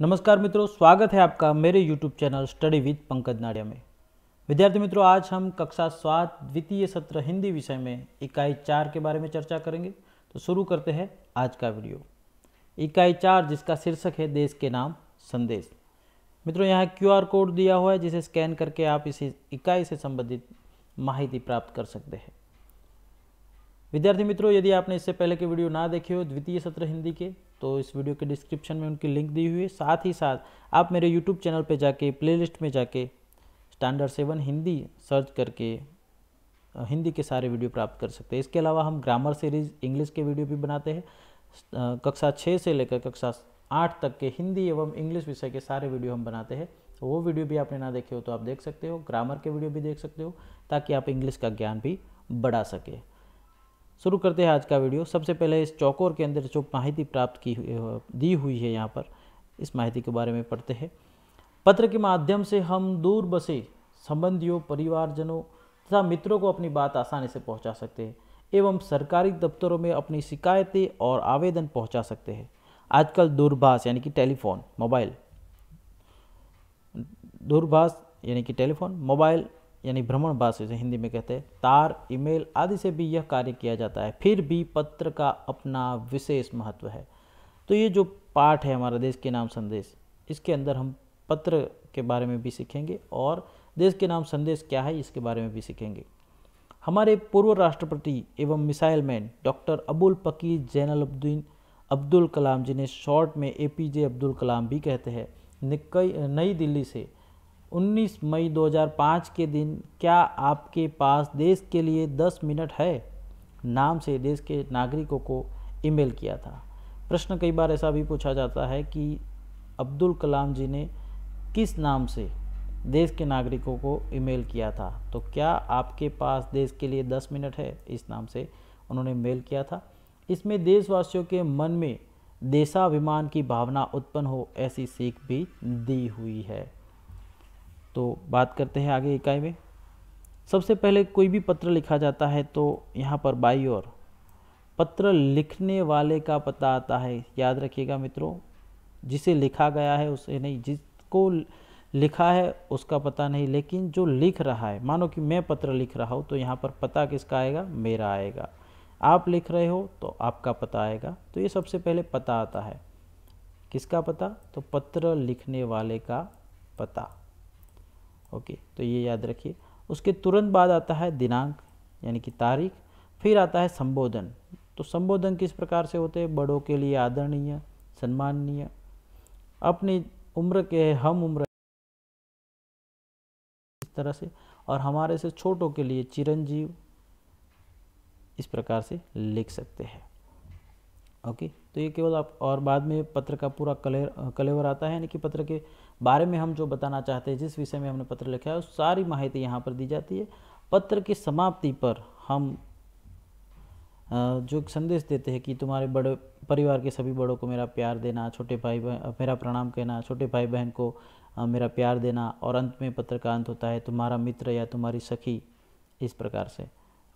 नमस्कार मित्रों स्वागत है आपका मेरे YouTube channel study with Pankaj Nadia में विद्यार्थी मित्रों आज हम कक्षा सात द्वितीय सत्र हिंदी विषय में इकाई चार के बारे में चर्चा करेंगे तो शुरू करते हैं आज का वीडियो इकाई चार जिसका शीर्षक है देश के नाम संदेश मित्रों यहाँ क्यू कोड दिया हुआ है जिसे स्कैन करके आप इसी इकाई से संबंधित माहिती प्राप्त कर सकते हैं विद्यार्थी मित्रों यदि आपने इससे पहले के वीडियो ना देखे हो द्वितीय सत्र हिंदी के तो इस वीडियो के डिस्क्रिप्शन में उनकी लिंक दी हुई है साथ ही साथ आप मेरे यूट्यूब चैनल पर जाके प्ले में जाके स्टैंडर्ड सेवन हिंदी सर्च करके हिंदी के सारे वीडियो प्राप्त कर सकते हैं इसके अलावा हम ग्रामर सीरीज इंग्लिश के वीडियो भी बनाते हैं कक्षा छः से लेकर कक्षा आठ तक के हिंदी एवं इंग्लिश विषय के सारे वीडियो हम बनाते हैं तो वो वीडियो भी आपने ना देखे हो तो आप देख सकते हो ग्रामर के वीडियो भी देख सकते हो ताकि आप इंग्लिश का ज्ञान भी बढ़ा सकें शुरू करते हैं आज का वीडियो सबसे पहले इस चौकोर के अंदर जो माहिती प्राप्त की दी हुई है यहाँ पर इस माहिती के बारे में पढ़ते हैं पत्र के माध्यम से हम दूर बसे संबंधियों परिवारजनों तथा मित्रों को अपनी बात आसानी से पहुँचा सकते हैं एवं सरकारी दफ्तरों में अपनी शिकायतें और आवेदन पहुँचा सकते हैं आजकल दूरभाष यानी कि टेलीफोन मोबाइल दूरभाष यानी कि टेलीफोन मोबाइल यानी भ्रमण बास से हिंदी में कहते हैं तार ईमेल आदि से भी यह कार्य किया जाता है फिर भी पत्र का अपना विशेष महत्व है तो ये जो पाठ है हमारा देश के नाम संदेश इसके अंदर हम पत्र के बारे में भी सीखेंगे और देश के नाम संदेश क्या है इसके बारे में भी सीखेंगे हमारे पूर्व राष्ट्रपति एवं मिसाइल मैन डॉक्टर अबुल पकी जैनल अब्दीन अब्दुल कलाम जिन्हें शॉर्ट में ए पी जे अब्दुल कलाम भी कहते हैं नई दिल्ली से 19 मई 2005 के दिन क्या आपके पास देश के लिए 10 मिनट है नाम से देश के नागरिकों को ईमेल किया था प्रश्न कई बार ऐसा भी पूछा जाता है कि अब्दुल कलाम जी ने किस नाम से देश के नागरिकों को ईमेल किया था तो क्या आपके पास देश के लिए 10 मिनट है इस नाम से उन्होंने मेल किया था इसमें देशवासियों के मन में देशाभिमान की भावना उत्पन्न हो ऐसी सीख भी दी हुई है तो बात करते हैं आगे इकाई में सबसे पहले कोई भी पत्र लिखा जाता है तो यहाँ पर बाई और पत्र लिखने वाले का पता आता है याद रखिएगा मित्रों जिसे लिखा गया है उसे नहीं जिसको लिखा है उसका पता नहीं लेकिन जो लिख रहा है मानो कि मैं पत्र लिख रहा हूँ तो यहाँ पर पता किसका आएगा मेरा आएगा आप लिख रहे हो तो आपका पता आएगा तो ये सबसे पहले पता आता है किसका पता तो पत्र लिखने वाले का पता ओके तो ये याद रखिए उसके तुरंत बाद आता है दिनांक यानी कि तारीख फिर आता है संबोधन तो संबोधन किस प्रकार से होते हैं बड़ों के लिए आदरणीय सम्माननीय अपनी उम्र के हम उम्र इस तरह से और हमारे से छोटों के लिए चिरंजीव इस प्रकार से लिख सकते हैं ओके तो ये केवल आप और बाद में पत्र का पूरा कलेर कलेवर आता है यानी कि पत्र के बारे में हम जो बताना चाहते हैं जिस विषय में हमने पत्र लिखा है उस सारी माहिती यहाँ पर दी जाती है पत्र की समाप्ति पर हम जो संदेश देते हैं कि तुम्हारे बड़े परिवार के सभी बड़ों को मेरा प्यार देना छोटे भाई बहन मेरा प्रणाम कहना छोटे भाई बहन को मेरा प्यार देना और अंत में पत्र का अंत होता है तुम्हारा मित्र या तुम्हारी सखी इस प्रकार से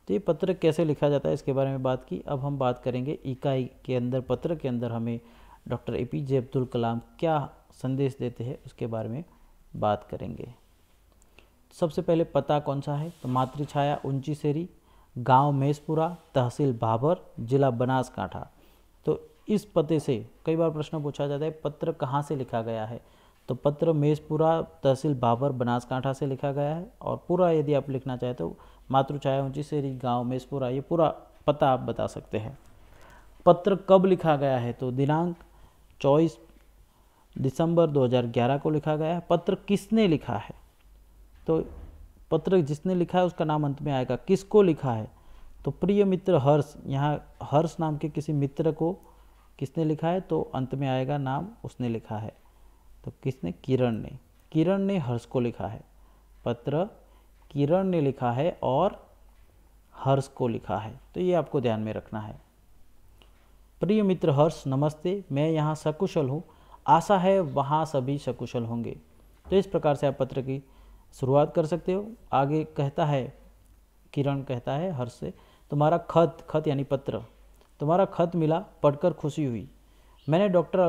तो ये पत्र कैसे लिखा जाता है इसके बारे में बात की अब हम बात करेंगे इकाई के अंदर पत्र के अंदर हमें doctor A P J Abdul Kalam क्या संदेश देते हैं उसके बारे में बात करेंगे सबसे पहले पता कौन सा है तो मातृ छाया ऊंची सेरी गांव मेसपुरा तहसील भाबर जिला बनासकांठा तो इस पते से कई बार प्रश्न पूछा जाता है पत्र कहाँ से लिखा गया है तो पत्र मेसपुरा तहसील भाबर बनासकांठा से लिखा गया है और पूरा यदि आप लिखना चाहें तो मातृ छाया ऊंची सेरी गांव मेसपुरा ये पूरा पता आप बता सकते हैं पत्र कब लिखा गया है तो दिनांक चौबीस दिसंबर 2011 को लिखा गया है पत्र किसने लिखा है तो पत्र जिसने लिखा है उसका नाम अंत में आएगा किसको लिखा है तो प्रिय मित्र हर्ष यहाँ हर्ष नाम के किसी मित्र को किसने लिखा है तो अंत में आएगा नाम उसने लिखा है तो किसने किरण ने किरण ने हर्ष को लिखा है पत्र किरण ने लिखा है और हर्ष को लिखा है तो ये आपको ध्यान में रखना है प्रिय मित्र हर्ष नमस्ते मैं यहाँ सकुशल हूँ आशा है वहाँ सभी सकुशल होंगे तो इस प्रकार से आप पत्र की शुरुआत कर सकते हो आगे कहता है किरण कहता है हर्ष से तुम्हारा खत खत यानी पत्र तुम्हारा खत मिला पढ़कर खुशी हुई मैंने डॉक्टर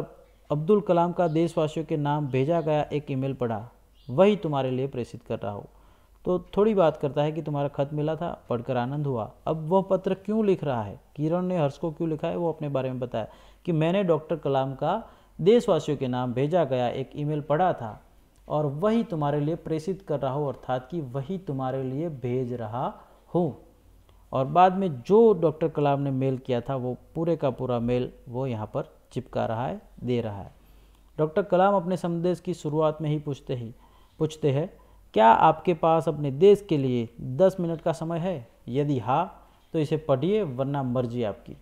अब्दुल कलाम का देशवासियों के नाम भेजा गया एक ईमेल पढ़ा वही तुम्हारे लिए प्रेषित कर रहा हूँ तो थोड़ी बात करता है कि तुम्हारा खत मिला था पढ़कर आनंद हुआ अब वह पत्र क्यों लिख रहा है किरण ने हर्ष को क्यों लिखा है वो अपने बारे में बताया कि मैंने डॉक्टर कलाम का देशवासियों के नाम भेजा गया एक ईमेल पढ़ा था और वही तुम्हारे लिए प्रेषित कर रहा हूँ अर्थात कि वही तुम्हारे लिए भेज रहा हूँ और बाद में जो डॉक्टर कलाम ने मेल किया था वो पूरे का पूरा मेल वो यहाँ पर चिपका रहा है दे रहा है डॉक्टर कलाम अपने संदेश की शुरुआत में ही पूछते ही पूछते हैं क्या आपके पास अपने देश के लिए दस मिनट का समय है यदि हाँ तो इसे पढ़िए वरना मर्जी आपकी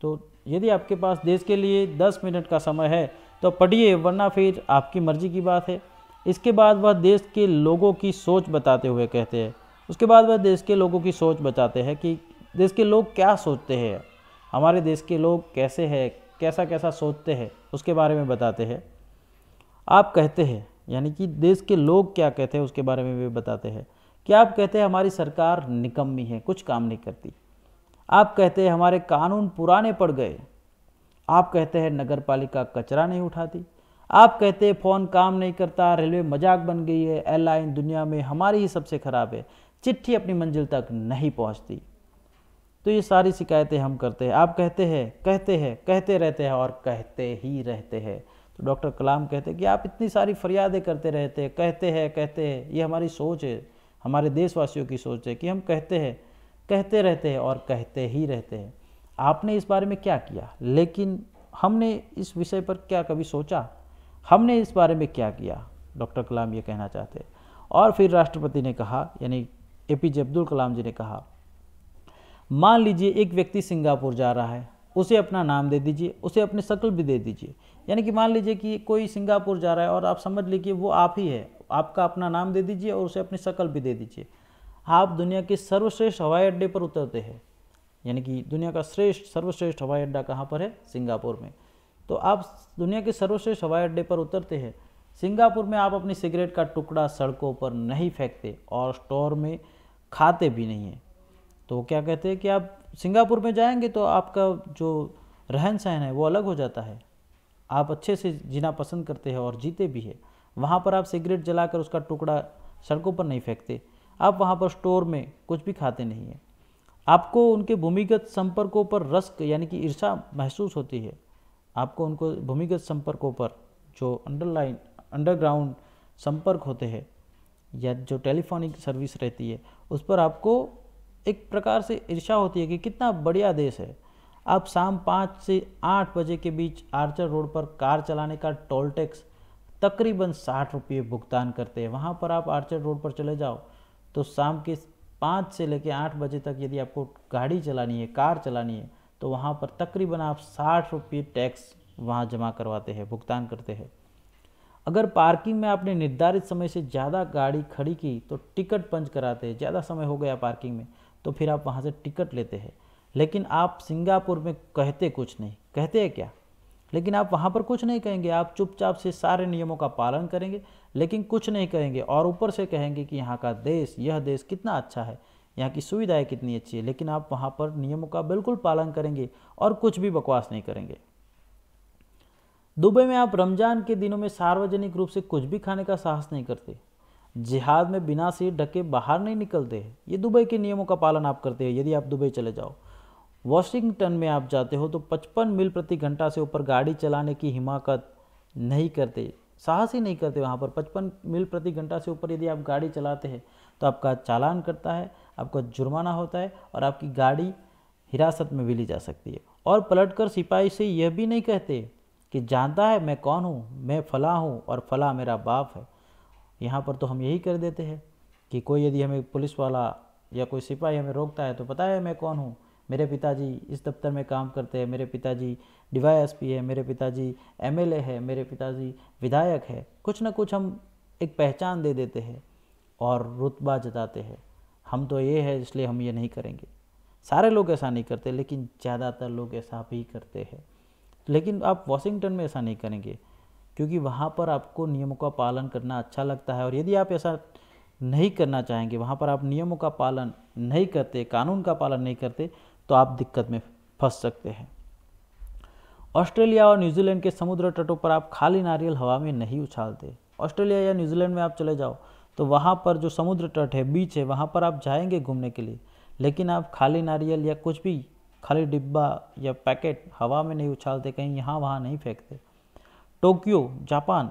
तो यदि आपके पास देश के लिए दस मिनट का समय है तो पढ़िए वरना फिर आपकी मर्जी की बात है इसके बाद वह देश के लोगों की सोच बताते हुए कहते हैं उसके बाद वह देश के लोगों की सोच बताते हैं कि देश के लोग क्या सोचते हैं हमारे देश के लोग कैसे हैं कैसा कैसा सोचते हैं उसके बारे में बताते हैं आप कहते हैं यानी कि देश के लोग क्या कहते हैं उसके बारे में भी बताते हैं क्या आप कहते हैं हमारी सरकार निकम्मी है कुछ काम नहीं करती आप कहते हैं हमारे कानून पुराने पड़ गए आप कहते हैं नगर पालिका कचरा नहीं उठाती आप कहते हैं फ़ोन काम नहीं करता रेलवे मजाक बन गई है एयरलाइन दुनिया में हमारी ही सबसे ख़राब है चिट्ठी अपनी मंजिल तक नहीं पहुंचती तो ये सारी शिकायतें हम करते हैं आप कहते हैं कहते हैं कहते रहते हैं और कहते ही रहते हैं तो डॉक्टर कलाम कहते कि आप इतनी सारी फरियादें करते रहते हैं कहते हैं कहते हैं ये हमारी सोच है हमारे देशवासियों की सोच है कि हम कहते हैं कहते रहते हैं और कहते ही रहते हैं आपने इस बारे में क्या किया लेकिन हमने इस विषय पर क्या कभी सोचा हमने इस बारे में क्या किया डॉक्टर कलाम ये कहना चाहते और फिर राष्ट्रपति ने कहा यानी ए पी जे अब्दुल कलाम जी ने कहा मान लीजिए एक व्यक्ति सिंगापुर जा रहा है उसे अपना नाम दे दीजिए उसे अपनी शक्ल भी दे दीजिए यानी कि मान लीजिए कि कोई सिंगापुर जा रहा है और आप समझ लीजिए वो आप ही है आपका अपना नाम दे दीजिए और उसे अपनी शक्ल भी दे दीजिए आप दुनिया के सर्वश्रेष्ठ हवाई अड्डे पर उतरते हैं यानी कि दुनिया का श्रेष्ठ सर्वश्रेष्ठ हवाई अड्डा कहाँ पर है सिंगापुर में तो आप दुनिया के सर्वश्रेष्ठ हवाई अड्डे पर उतरते हैं सिंगापुर में आप अपनी सिगरेट का टुकड़ा सड़कों पर नहीं फेंकते और स्टोर में खाते भी नहीं हैं तो क्या कहते हैं कि आप सिंगापुर में जाएंगे तो आपका जो रहन सहन है वो अलग हो जाता है आप अच्छे से जीना पसंद करते हैं और जीते भी हैं वहाँ पर आप सिगरेट जलाकर उसका टुकड़ा सड़कों पर नहीं फेंकते आप वहाँ पर स्टोर में कुछ भी खाते नहीं हैं आपको उनके भूमिगत संपर्कों पर रस्क यानी कि ईर्षा महसूस होती है आपको उनको भूमिगत संपर्कों पर जो अंडरलाइन अंडरग्राउंड संपर्क होते हैं या जो टेलीफोनिक सर्विस रहती है उस पर आपको एक प्रकार से ईर्षा होती है कि कितना बढ़िया देश है अब शाम पाँच से आठ बजे के बीच आर्चर रोड पर कार चलाने का टोल टैक्स तकरीबन साठ रुपये भुगतान करते हैं वहाँ पर आप आर्चर रोड पर चले जाओ तो शाम के पाँच से लेकर आठ बजे तक यदि आपको गाड़ी चलानी है कार चलानी है तो वहाँ पर तकरीबन आप साठ रुपये टैक्स वहाँ जमा करवाते हैं भुगतान करते हैं अगर पार्किंग में आपने निर्धारित समय से ज़्यादा गाड़ी खड़ी की तो टिकट पंच कराते हैं ज़्यादा समय हो गया पार्किंग में तो फिर आप वहाँ से टिकट लेते हैं लेकिन आप सिंगापुर में कहते कुछ नहीं कहते हैं क्या लेकिन आप वहाँ पर कुछ नहीं कहेंगे आप चुपचाप से सारे नियमों का पालन करेंगे लेकिन कुछ नहीं कहेंगे और ऊपर से कहेंगे कि यहाँ का देश यह देश कितना अच्छा है यहाँ की सुविधाएं कितनी अच्छी है लेकिन आप वहाँ पर नियमों का बिल्कुल पालन करेंगे और कुछ भी बकवास नहीं करेंगे दुबई में आप रमज़ान के दिनों में सार्वजनिक रूप से कुछ भी खाने का साहस नहीं करते जिहाद में बिना सिर ढके बाहर नहीं निकलते ये दुबई के नियमों का पालन आप करते हैं यदि आप दुबई चले जाओ वॉशिंगटन में आप जाते हो तो 55 मील प्रति घंटा से ऊपर गाड़ी चलाने की हिमाकत नहीं करते साहस ही नहीं करते वहाँ पर 55 मील प्रति घंटा से ऊपर यदि आप गाड़ी चलाते हैं तो आपका चालान करता है आपका जुर्माना होता है और आपकी गाड़ी हिरासत में भी ली जा सकती है और पलटकर सिपाही से यह भी नहीं कहते कि जानता है मैं कौन हूँ मैं फला हूँ और फला मेरा बाप है यहाँ पर तो हम यही कर देते हैं कि कोई यदि हमें पुलिस वाला या कोई सिपाही हमें रोकता है तो पता है मैं कौन हूँ मेरे पिताजी इस दफ्तर में काम करते हैं मेरे पिताजी पी है मेरे पिताजी एमएलए है मेरे पिताजी विधायक है कुछ ना कुछ हम एक पहचान दे देते हैं और रुतबा जताते हैं हम तो ये है इसलिए हम ये नहीं करेंगे सारे लोग ऐसा नहीं करते लेकिन ज़्यादातर लोग ऐसा भी करते हैं लेकिन आप वॉशिंगटन में ऐसा नहीं करेंगे क्योंकि वहाँ पर आपको नियमों का पालन करना अच्छा लगता है और यदि आप ऐसा नहीं करना चाहेंगे वहाँ पर आप नियमों का पालन नहीं करते कानून का पालन नहीं करते तो आप दिक्कत में फंस सकते हैं ऑस्ट्रेलिया और न्यूजीलैंड के समुद्र तटों पर आप खाली नारियल हवा में नहीं उछालते ऑस्ट्रेलिया या न्यूजीलैंड में आप चले जाओ तो वहाँ पर जो समुद्र तट है बीच है वहाँ पर आप जाएंगे घूमने के लिए लेकिन आप खाली नारियल या कुछ भी खाली डिब्बा या पैकेट हवा में नहीं उछालते कहीं यहाँ वहाँ नहीं फेंकते टोक्यो जापान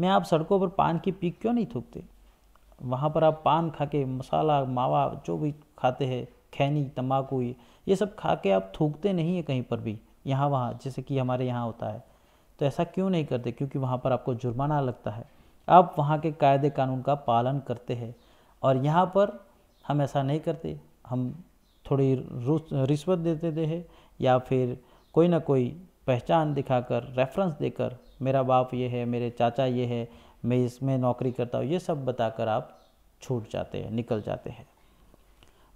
में आप सड़कों पर पान की पीक क्यों नहीं थूकते वहाँ पर आप पान खा के मसाला मावा जो भी खाते हैं खैनी तम्बाकू ये सब खा के आप थूकते नहीं हैं कहीं पर भी यहाँ वहाँ जैसे कि हमारे यहाँ होता है तो ऐसा क्यों नहीं करते क्योंकि वहाँ पर आपको जुर्माना लगता है आप वहाँ के कायदे कानून का पालन करते हैं और यहाँ पर हम ऐसा नहीं करते हम थोड़ी रिश्वत देते दे हैं या फिर कोई ना कोई पहचान दिखाकर रेफरेंस देकर मेरा बाप ये है मेरे चाचा ये है मैं इसमें नौकरी करता हूँ ये सब बताकर आप छूट जाते हैं निकल जाते हैं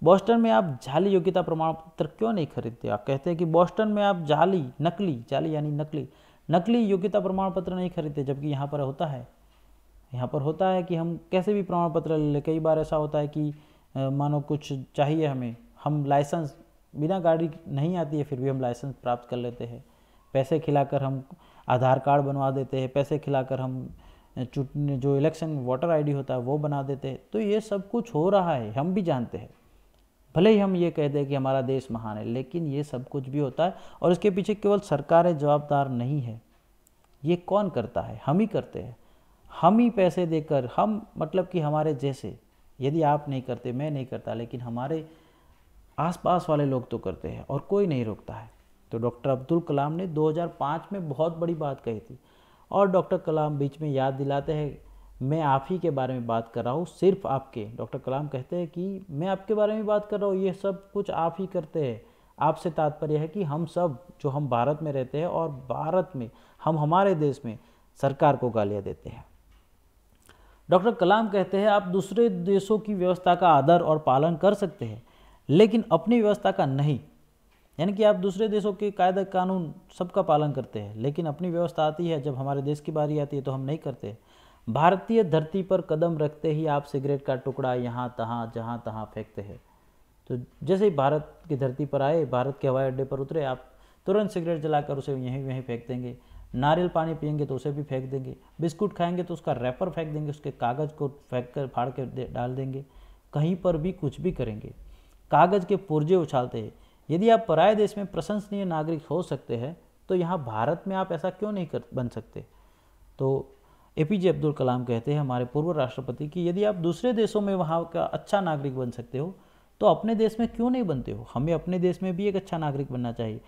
बॉस्टन में आप जाली योग्यता प्रमाण पत्र क्यों नहीं खरीदते आप कहते हैं कि बॉस्टन में आप जाली नकली जाली यानी नकली नकली योग्यता प्रमाण पत्र नहीं खरीदते जबकि यहाँ पर होता है यहाँ पर होता है कि हम कैसे भी प्रमाण पत्र ले लें कई बार ऐसा होता है कि मानो कुछ चाहिए हमें हम लाइसेंस बिना गाड़ी नहीं आती है फिर भी हम लाइसेंस प्राप्त कर लेते हैं पैसे खिलाकर हम आधार कार्ड बनवा देते हैं पैसे खिलाकर हम जो इलेक्शन वोटर आईडी होता है वो बना देते हैं तो ये सब कुछ हो रहा है हम भी जानते हैं भले ही हम ये कह दें कि हमारा देश महान है लेकिन ये सब कुछ भी होता है और इसके पीछे केवल सरकारें जवाबदार नहीं है ये कौन करता है हम ही करते हैं हम ही पैसे देकर हम मतलब कि हमारे जैसे यदि आप नहीं करते मैं नहीं करता लेकिन हमारे आसपास वाले लोग तो करते हैं और कोई नहीं रोकता है तो डॉक्टर अब्दुल कलाम ने 2005 में बहुत बड़ी बात कही थी और डॉक्टर कलाम बीच में याद दिलाते हैं मैं आप ही के बारे में बात कर रहा हूँ सिर्फ आपके डॉक्टर कलाम कहते हैं कि मैं आपके बारे में बात कर रहा हूँ ये सब कुछ आप ही करते हैं आपसे तात्पर्य है कि हम सब जो हम भारत में रहते हैं और भारत में हम हमारे देश में सरकार को गालियाँ देते हैं डॉक्टर कलाम कहते हैं आप दूसरे देशों की व्यवस्था का आदर और पालन कर सकते हैं लेकिन अपनी व्यवस्था का नहीं यानी कि आप दूसरे देशों के कायदे कानून सबका पालन करते हैं लेकिन अपनी व्यवस्था आती है जब हमारे देश की बारी आती है तो हम नहीं करते भारतीय धरती पर कदम रखते ही आप सिगरेट का टुकड़ा यहाँ तहाँ जहाँ तहाँ फेंकते हैं तो जैसे ही भारत की धरती पर आए भारत के हवाई अड्डे पर उतरे आप तुरंत सिगरेट जलाकर उसे यहीं वहीं फेंक देंगे नारियल पानी पियेंगे तो उसे भी फेंक देंगे बिस्कुट खाएंगे तो उसका रैपर फेंक देंगे उसके कागज़ को फेंक कर फाड़ के दे, डाल देंगे कहीं पर भी कुछ भी करेंगे कागज़ के पुर्जे उछालते हैं यदि आप पराय देश में प्रशंसनीय नागरिक हो सकते हैं तो यहाँ भारत में आप ऐसा क्यों नहीं कर बन सकते तो ए पी जे अब्दुल कलाम कहते हैं हमारे पूर्व राष्ट्रपति कि यदि आप दूसरे देशों में वहाँ का अच्छा नागरिक बन सकते हो तो अपने देश में क्यों नहीं बनते हो हमें अपने देश में भी एक अच्छा नागरिक बनना चाहिए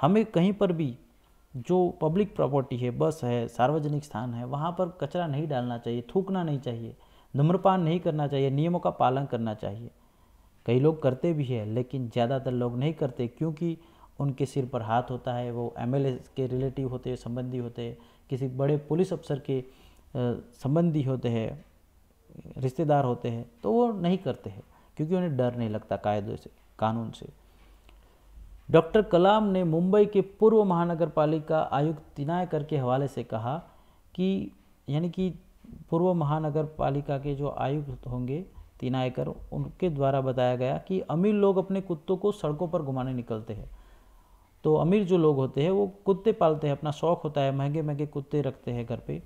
हमें कहीं पर भी जो पब्लिक प्रॉपर्टी है बस है सार्वजनिक स्थान है वहाँ पर कचरा नहीं डालना चाहिए थूकना नहीं चाहिए धूम्रपान नहीं करना चाहिए नियमों का पालन करना चाहिए कई लोग करते भी है लेकिन ज़्यादातर लोग नहीं करते क्योंकि उनके सिर पर हाथ होता है वो एम के रिलेटिव होते संबंधी होते किसी बड़े पुलिस अफसर के संबंधी होते हैं रिश्तेदार होते हैं तो वो नहीं करते हैं क्योंकि उन्हें डर नहीं लगता कायदे से कानून से डॉक्टर कलाम ने मुंबई के पूर्व महानगर पालिका आयुक्त तिनायकर के हवाले से कहा कि यानी कि पूर्व महानगर पालिका के जो आयुक्त होंगे तिनायकर उनके द्वारा बताया गया कि अमीर लोग अपने कुत्तों को सड़कों पर घुमाने निकलते हैं तो अमीर जो लोग होते हैं वो कुत्ते पालते हैं अपना शौक़ होता है महंगे महंगे कुत्ते रखते हैं घर पर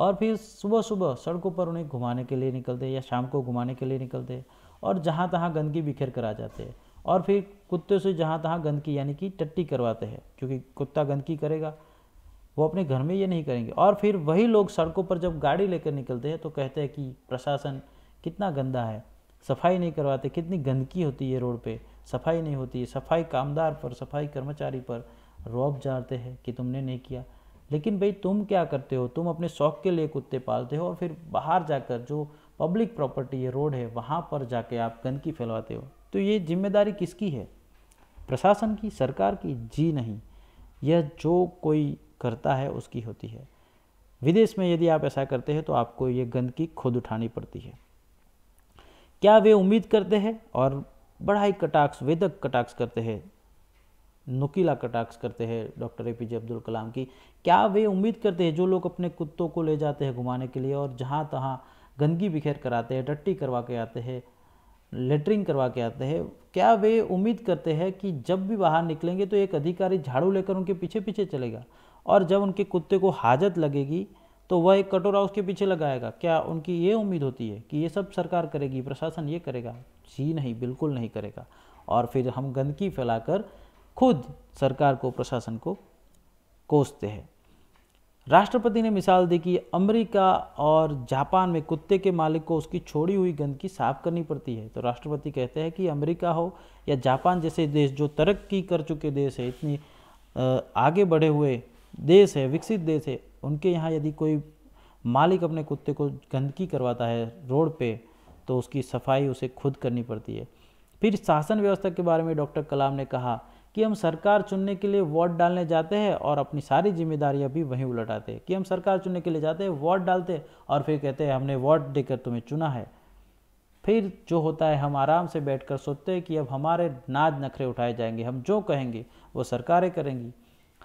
और फिर सुबह सुबह सड़कों पर उन्हें घुमाने के लिए निकलते या शाम को घुमाने के लिए निकलते और जहाँ तहाँ गंदगी बिखेर कर आ जाते हैं और फिर कुत्ते से जहाँ तहाँ गंदगी यानी कि टट्टी करवाते हैं क्योंकि कुत्ता गंदगी करेगा वो अपने घर में ये नहीं करेंगे और फिर वही लोग सड़कों पर जब गाड़ी लेकर निकलते हैं तो कहते हैं कि प्रशासन कितना गंदा है सफाई नहीं करवाते कितनी गंदगी होती है रोड पर सफाई नहीं होती है सफाई कामदार पर सफाई कर्मचारी पर रौब जाते हैं कि तुमने नहीं किया लेकिन भाई तुम क्या करते हो तुम अपने शौक के लिए कुत्ते पालते हो और फिर बाहर जाकर जो पब्लिक प्रॉपर्टी है रोड है वहाँ पर जाके आप गंदगी फैलवाते हो तो ये जिम्मेदारी किसकी है प्रशासन की सरकार की जी नहीं यह जो कोई करता है उसकी होती है विदेश में यदि आप ऐसा करते हैं तो आपको ये गंदगी खुद उठानी पड़ती है क्या वे उम्मीद करते हैं और बड़ा ही कटाक्ष वेदक कटाक्ष करते हैं नुकीला कटाक्ष करते हैं doctor A P J Abdul Kalam की क्या वे उम्मीद करते हैं जो लोग अपने कुत्तों को ले जाते हैं घुमाने के लिए और जहाँ तहाँ गंदगी बिखेर कर आते हैं टट्टी करवा के आते हैं लेटरिंग करवा के आते हैं क्या वे उम्मीद करते हैं कि जब भी बाहर निकलेंगे तो एक अधिकारी झाड़ू लेकर उनके पीछे पीछे चलेगा और जब उनके कुत्ते को हाजत लगेगी तो वह एक कटोरा उसके पीछे लगाएगा क्या उनकी ये उम्मीद होती है कि ये सब सरकार करेगी प्रशासन ये करेगा जी नहीं बिल्कुल नहीं करेगा और फिर हम गंदगी फैलाकर खुद सरकार को प्रशासन को कोसते हैं राष्ट्रपति ने मिसाल दी कि अमेरिका और जापान में कुत्ते के मालिक को उसकी छोड़ी हुई गंदगी साफ करनी पड़ती है तो राष्ट्रपति कहते हैं कि अमेरिका हो या जापान जैसे देश जो तरक्की कर चुके देश है इतनी आगे बढ़े हुए देश है विकसित देश है उनके यहाँ यदि कोई मालिक अपने कुत्ते को गंदगी करवाता है रोड पे तो उसकी सफाई उसे खुद करनी पड़ती है फिर शासन व्यवस्था के बारे में डॉक्टर कलाम ने कहा कि हम सरकार चुनने के लिए वोट डालने जाते हैं और अपनी सारी जिम्मेदारियां भी वहीं उलटाते हैं कि हम सरकार चुनने के लिए जाते हैं वोट डालते हैं और फिर कहते हैं हमने वोट देकर तुम्हें चुना है फिर जो होता है हम आराम से बैठकर सोचते हैं कि अब हमारे नाज नखरे उठाए जाएंगे हम जो कहेंगे वो सरकारें करेंगी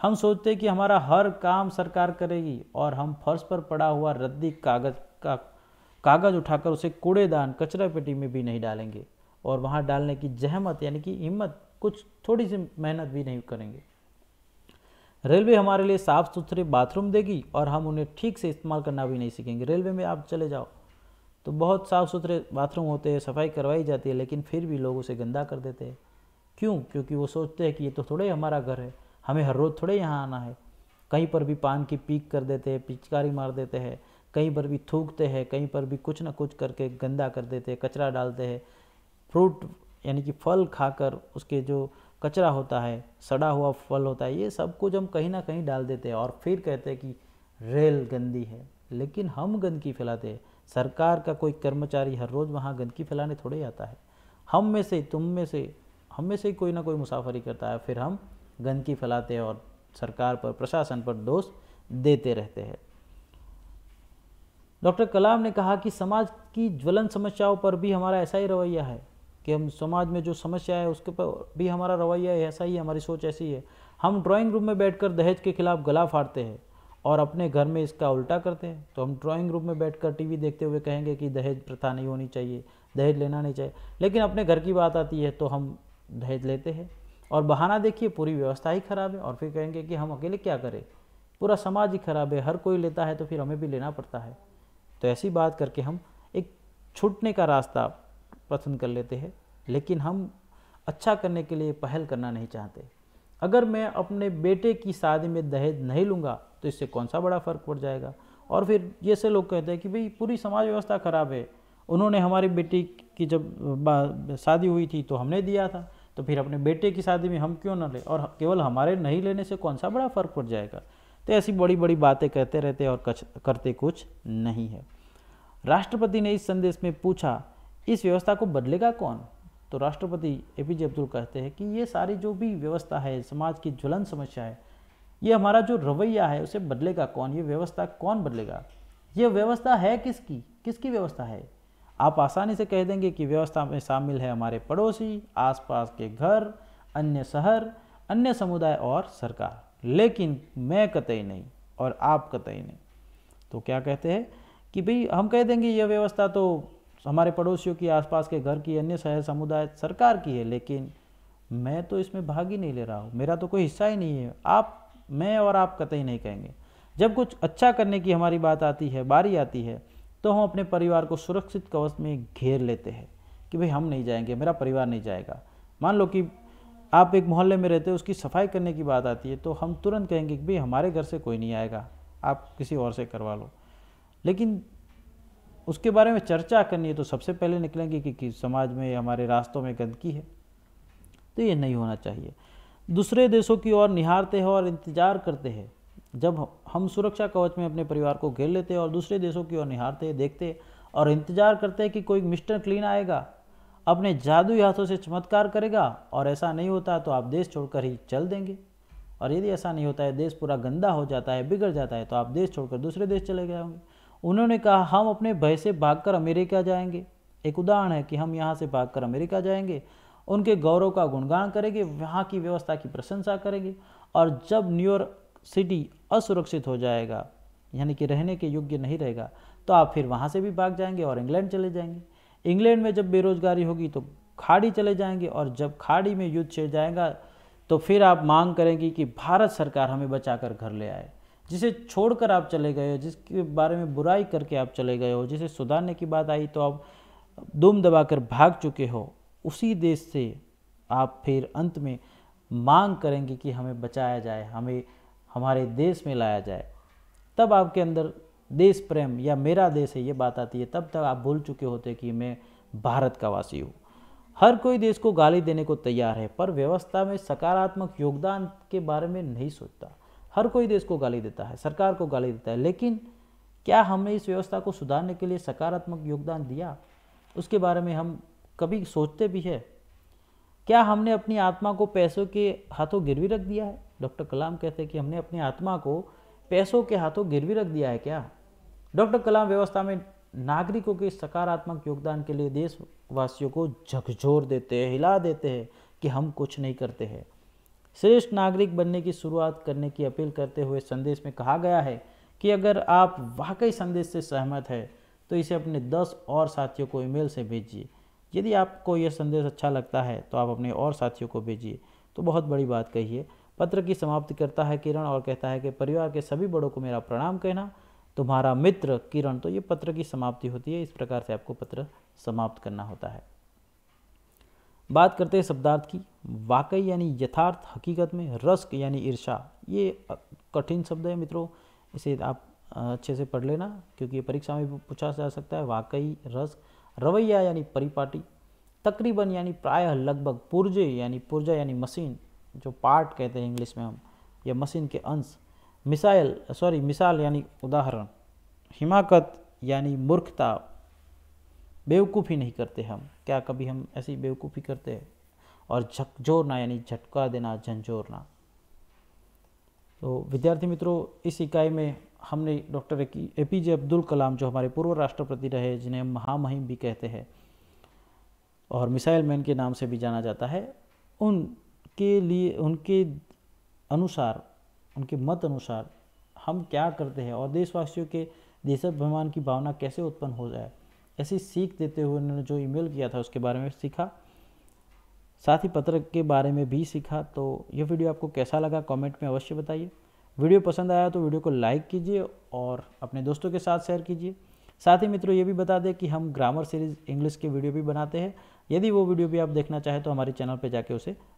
हम सोचते हैं कि हमारा हर काम सरकार करेगी और हम फर्श पर पड़ा हुआ रद्दी कागज का कागज उठाकर उसे कूड़ेदान कचरा पेटी में भी नहीं डालेंगे और वहाँ डालने की जहमत यानी कि हिम्मत कुछ थोड़ी सी मेहनत भी नहीं करेंगे रेलवे हमारे लिए साफ़ सुथरे बाथरूम देगी और हम उन्हें ठीक से इस्तेमाल करना भी नहीं सीखेंगे रेलवे में आप चले जाओ तो बहुत साफ़ सुथरे बाथरूम होते हैं सफाई करवाई जाती है लेकिन फिर भी लोग उसे गंदा कर देते हैं क्यों क्योंकि वो सोचते हैं कि ये तो थोड़े हमारा घर है हमें हर रोज़ थोड़े यहाँ आना है कहीं पर भी पान की पीक कर देते हैं पिचकारी मार देते हैं कहीं पर भी थूकते हैं कहीं पर भी कुछ ना कुछ करके गंदा कर देते हैं कचरा डालते हैं फ्रूट यानी कि फल खाकर उसके जो कचरा होता है सड़ा हुआ फल होता है ये सब कुछ हम कहीं ना कहीं डाल देते हैं और फिर कहते हैं कि रेल गंदी है लेकिन हम गंदगी फैलाते हैं सरकार का कोई कर्मचारी हर रोज़ वहाँ गंदगी फैलाने थोड़े आता है हम में से तुम में से हम में से कोई ना कोई मुसाफरी करता है फिर हम गंदगी फैलाते हैं और सरकार पर प्रशासन पर दोष देते रहते हैं डॉक्टर कलाम ने कहा कि समाज की ज्वलन समस्याओं पर भी हमारा ऐसा ही रवैया है कि हम समाज में जो समस्या है उसके पर भी हमारा रवैया ऐसा ही है हमारी सोच ऐसी है हम ड्राइंग रूम में बैठकर दहेज के खिलाफ गला फाड़ते हैं और अपने घर में इसका उल्टा करते हैं तो हम ड्राइंग रूम में बैठकर टीवी देखते हुए कहेंगे कि दहेज प्रथा नहीं होनी चाहिए दहेज लेना नहीं चाहिए लेकिन अपने घर की बात आती है तो हम दहेज लेते हैं और बहाना देखिए पूरी व्यवस्था ही ख़राब है और फिर कहेंगे कि हम अकेले क्या करें पूरा समाज ही ख़राब है हर कोई लेता है तो फिर हमें भी लेना पड़ता है तो ऐसी बात करके हम एक छूटने का रास्ता पसंद कर लेते हैं लेकिन हम अच्छा करने के लिए पहल करना नहीं चाहते अगर मैं अपने बेटे की शादी में दहेज नहीं लूँगा तो इससे कौन सा बड़ा फ़र्क पड़ जाएगा और फिर जैसे लोग कहते हैं कि भाई पूरी समाज व्यवस्था ख़राब है उन्होंने हमारी बेटी की जब शादी हुई थी तो हमने दिया था तो फिर अपने बेटे की शादी में हम क्यों ना लें और केवल हमारे नहीं लेने से कौन सा बड़ा फ़र्क पड़ जाएगा तो ऐसी बड़ी बड़ी बातें कहते रहते और करते कुछ नहीं है राष्ट्रपति ने इस संदेश में पूछा इस व्यवस्था को बदलेगा कौन तो राष्ट्रपति ए पी जे अब्दुल कहते हैं कि ये सारी जो भी व्यवस्था है समाज की ज्वलन समस्या है ये हमारा जो रवैया है उसे बदलेगा कौन ये व्यवस्था कौन बदलेगा ये व्यवस्था है किसकी किसकी व्यवस्था है आप आसानी से कह देंगे कि व्यवस्था में शामिल है हमारे पड़ोसी आसपास के घर अन्य शहर अन्य समुदाय और सरकार लेकिन मैं कतई नहीं और आप कतई नहीं तो क्या कहते हैं कि भाई हम कह देंगे यह व्यवस्था तो तो हमारे पड़ोसियों की आसपास के घर की अन्य शहर समुदाय सरकार की है लेकिन मैं तो इसमें भाग ही नहीं ले रहा हूँ मेरा तो कोई हिस्सा ही नहीं है आप मैं और आप कतई नहीं कहेंगे जब कुछ अच्छा करने की हमारी बात आती है बारी आती है तो हम अपने परिवार को सुरक्षित कवच में घेर लेते हैं कि भाई हम नहीं जाएंगे मेरा परिवार नहीं जाएगा मान लो कि आप एक मोहल्ले में रहते हो उसकी सफाई करने की बात आती है तो हम तुरंत कहेंगे कि भाई हमारे घर से कोई नहीं आएगा आप किसी और से करवा लो लेकिन उसके बारे में चर्चा करनी है तो सबसे पहले निकलेंगे कि, कि समाज में हमारे रास्तों में गंदगी है तो ये नहीं होना चाहिए दूसरे देशों की ओर निहारते हैं और इंतजार करते हैं जब हम सुरक्षा कवच में अपने परिवार को घेर लेते हैं और दूसरे देशों की ओर निहारते हैं देखते हैं और इंतजार करते हैं कि कोई मिस्टर क्लीन आएगा अपने जादू हाथों से चमत्कार करेगा और ऐसा नहीं होता तो आप देश छोड़कर ही चल देंगे और यदि ऐसा नहीं होता है देश पूरा गंदा हो जाता है बिगड़ जाता है तो आप देश छोड़कर दूसरे देश चले गए होंगे उन्होंने कहा हम अपने भय से भागकर अमेरिका जाएंगे एक उदाहरण है कि हम यहाँ से भागकर अमेरिका जाएंगे उनके गौरव का गुणगान करेंगे वहाँ की व्यवस्था की प्रशंसा करेंगे और जब न्यूयॉर्क सिटी असुरक्षित हो जाएगा यानी कि रहने के योग्य नहीं रहेगा तो आप फिर वहाँ से भी भाग जाएंगे और इंग्लैंड चले जाएंगे इंग्लैंड में जब बेरोजगारी होगी तो खाड़ी चले जाएंगे और जब खाड़ी में युद्ध छिड़ जाएगा तो फिर आप मांग करेंगी कि भारत सरकार हमें बचाकर घर ले आए जिसे छोड़कर आप चले गए हो जिसके बारे में बुराई करके आप चले गए हो जिसे सुधारने की बात आई तो आप दुम दबाकर भाग चुके हो उसी देश से आप फिर अंत में मांग करेंगे कि हमें बचाया जाए हमें हमारे देश में लाया जाए तब आपके अंदर देश प्रेम या मेरा देश है ये बात आती है तब तक आप भूल चुके होते कि मैं भारत का वासी हूँ हर कोई देश को गाली देने को तैयार है पर व्यवस्था में सकारात्मक योगदान के बारे में नहीं सोचता हर कोई देश को गाली देता है सरकार को गाली देता है लेकिन क्या हमने इस व्यवस्था को सुधारने के लिए सकारात्मक योगदान दिया उसके बारे में हम कभी सोचते भी है क्या हमने अपनी आत्मा को पैसों के हाथों गिरवी रख दिया है डॉक्टर कलाम कहते हैं कि हमने अपनी आत्मा को पैसों के हाथों गिरवी रख दिया है क्या डॉक्टर कलाम व्यवस्था में नागरिकों के सकारात्मक योगदान के लिए देशवासियों को झकझोर देते हैं हिला देते हैं कि हम कुछ नहीं करते हैं श्रेष्ठ नागरिक बनने की शुरुआत करने की अपील करते हुए संदेश में कहा गया है कि अगर आप वाकई संदेश से सहमत है तो इसे अपने 10 और साथियों को ईमेल से भेजिए यदि आपको यह संदेश अच्छा लगता है तो आप अपने और साथियों को भेजिए तो बहुत बड़ी बात कही पत्र की समाप्ति करता है किरण और कहता है कि परिवार के सभी बड़ों को मेरा प्रणाम कहना तुम्हारा मित्र किरण तो ये पत्र की समाप्ति होती है इस प्रकार से आपको पत्र समाप्त करना होता है बात करते हैं शब्दार्थ की वाकई यानी यथार्थ हकीकत में रस्क यानी ईर्षा ये कठिन शब्द है मित्रों इसे आप अच्छे से पढ़ लेना क्योंकि ये परीक्षा में पूछा जा सकता है वाकई रस्क रवैया यानी परिपाटी तकरीबन यानी प्रायः लगभग पुर्जे यानी पुर्जा यानी मशीन जो पार्ट कहते हैं इंग्लिश में हम या मशीन के अंश मिसाइल सॉरी मिसाल यानी उदाहरण हिमाकत यानी मूर्खता बेवकूफ़ी नहीं करते हम क्या कभी हम ऐसी बेवकूफ़ी करते हैं और झकझोरना यानी झटका देना झंझोरना तो विद्यार्थी मित्रों इस इकाई में हमने doctor A P J Abdul Kalam जो हमारे पूर्व राष्ट्रपति रहे जिन्हें हम महामहिम भी कहते हैं और मिसाइल मैन के नाम से भी जाना जाता है उनके लिए उनके अनुसार उनके मत अनुसार हम क्या करते हैं और देशवासियों के देशाभिमान की भावना कैसे उत्पन्न हो जाए ऐसी सीख देते हुए उन्होंने जो ईमेल किया था उसके बारे में सीखा साथ ही पत्र के बारे में भी सीखा तो यह वीडियो आपको कैसा लगा कमेंट में अवश्य बताइए वीडियो पसंद आया तो वीडियो को लाइक कीजिए और अपने दोस्तों के साथ शेयर कीजिए साथ ही मित्रों ये भी बता दें कि हम ग्रामर सीरीज़ इंग्लिश के वीडियो भी बनाते हैं यदि वो वीडियो भी आप देखना चाहें तो हमारे चैनल पर जाके उसे